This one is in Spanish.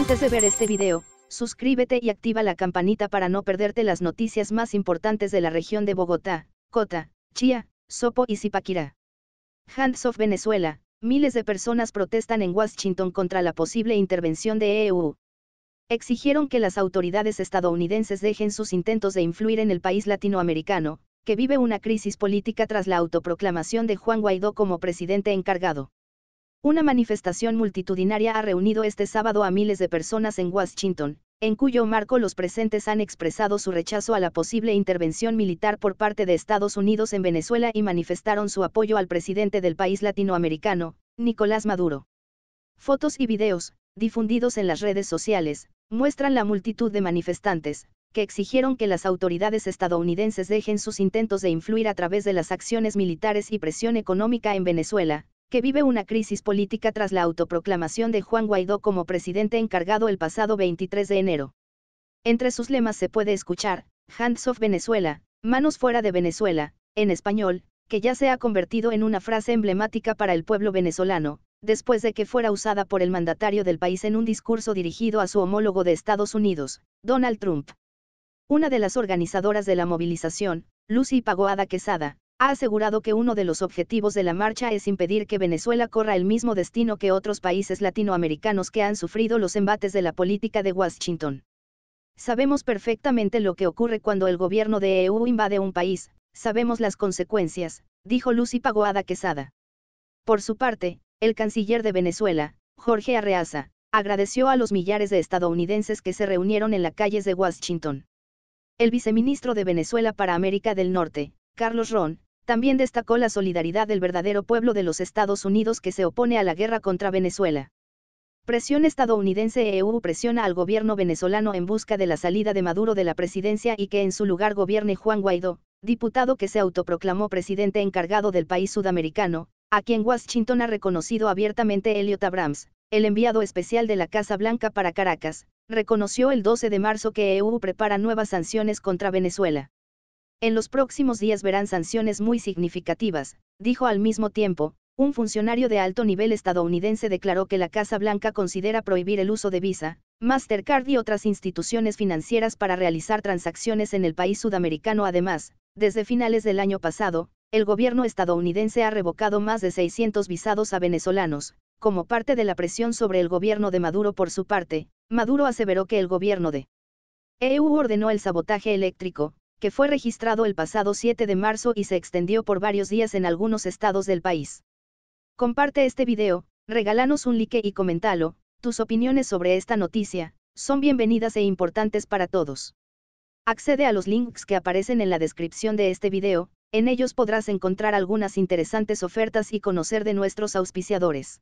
Antes de ver este video, suscríbete y activa la campanita para no perderte las noticias más importantes de la región de Bogotá, Cota, Chía, Sopo y Zipaquirá. Hands of Venezuela, miles de personas protestan en Washington contra la posible intervención de EU. Exigieron que las autoridades estadounidenses dejen sus intentos de influir en el país latinoamericano, que vive una crisis política tras la autoproclamación de Juan Guaidó como presidente encargado. Una manifestación multitudinaria ha reunido este sábado a miles de personas en Washington, en cuyo marco los presentes han expresado su rechazo a la posible intervención militar por parte de Estados Unidos en Venezuela y manifestaron su apoyo al presidente del país latinoamericano, Nicolás Maduro. Fotos y videos, difundidos en las redes sociales, muestran la multitud de manifestantes, que exigieron que las autoridades estadounidenses dejen sus intentos de influir a través de las acciones militares y presión económica en Venezuela, que vive una crisis política tras la autoproclamación de Juan Guaidó como presidente encargado el pasado 23 de enero. Entre sus lemas se puede escuchar, Hands off Venezuela, manos fuera de Venezuela, en español, que ya se ha convertido en una frase emblemática para el pueblo venezolano, después de que fuera usada por el mandatario del país en un discurso dirigido a su homólogo de Estados Unidos, Donald Trump. Una de las organizadoras de la movilización, Lucy Pagoada Quesada, ha asegurado que uno de los objetivos de la marcha es impedir que Venezuela corra el mismo destino que otros países latinoamericanos que han sufrido los embates de la política de Washington. Sabemos perfectamente lo que ocurre cuando el gobierno de EU invade un país, sabemos las consecuencias, dijo Lucy Pagoada Quesada. Por su parte, el canciller de Venezuela, Jorge Arreaza, agradeció a los millares de estadounidenses que se reunieron en las calles de Washington. El viceministro de Venezuela para América del Norte, Carlos Ron, también destacó la solidaridad del verdadero pueblo de los Estados Unidos que se opone a la guerra contra Venezuela. Presión estadounidense EU presiona al gobierno venezolano en busca de la salida de Maduro de la presidencia y que en su lugar gobierne Juan Guaidó, diputado que se autoproclamó presidente encargado del país sudamericano, a quien Washington ha reconocido abiertamente Elliot Abrams, el enviado especial de la Casa Blanca para Caracas, reconoció el 12 de marzo que EU prepara nuevas sanciones contra Venezuela. En los próximos días verán sanciones muy significativas, dijo al mismo tiempo, un funcionario de alto nivel estadounidense declaró que la Casa Blanca considera prohibir el uso de Visa, Mastercard y otras instituciones financieras para realizar transacciones en el país sudamericano. Además, desde finales del año pasado, el gobierno estadounidense ha revocado más de 600 visados a venezolanos, como parte de la presión sobre el gobierno de Maduro por su parte, Maduro aseveró que el gobierno de EU ordenó el sabotaje eléctrico, que fue registrado el pasado 7 de marzo y se extendió por varios días en algunos estados del país. Comparte este video, regálanos un like y comentalo, tus opiniones sobre esta noticia, son bienvenidas e importantes para todos. Accede a los links que aparecen en la descripción de este video, en ellos podrás encontrar algunas interesantes ofertas y conocer de nuestros auspiciadores.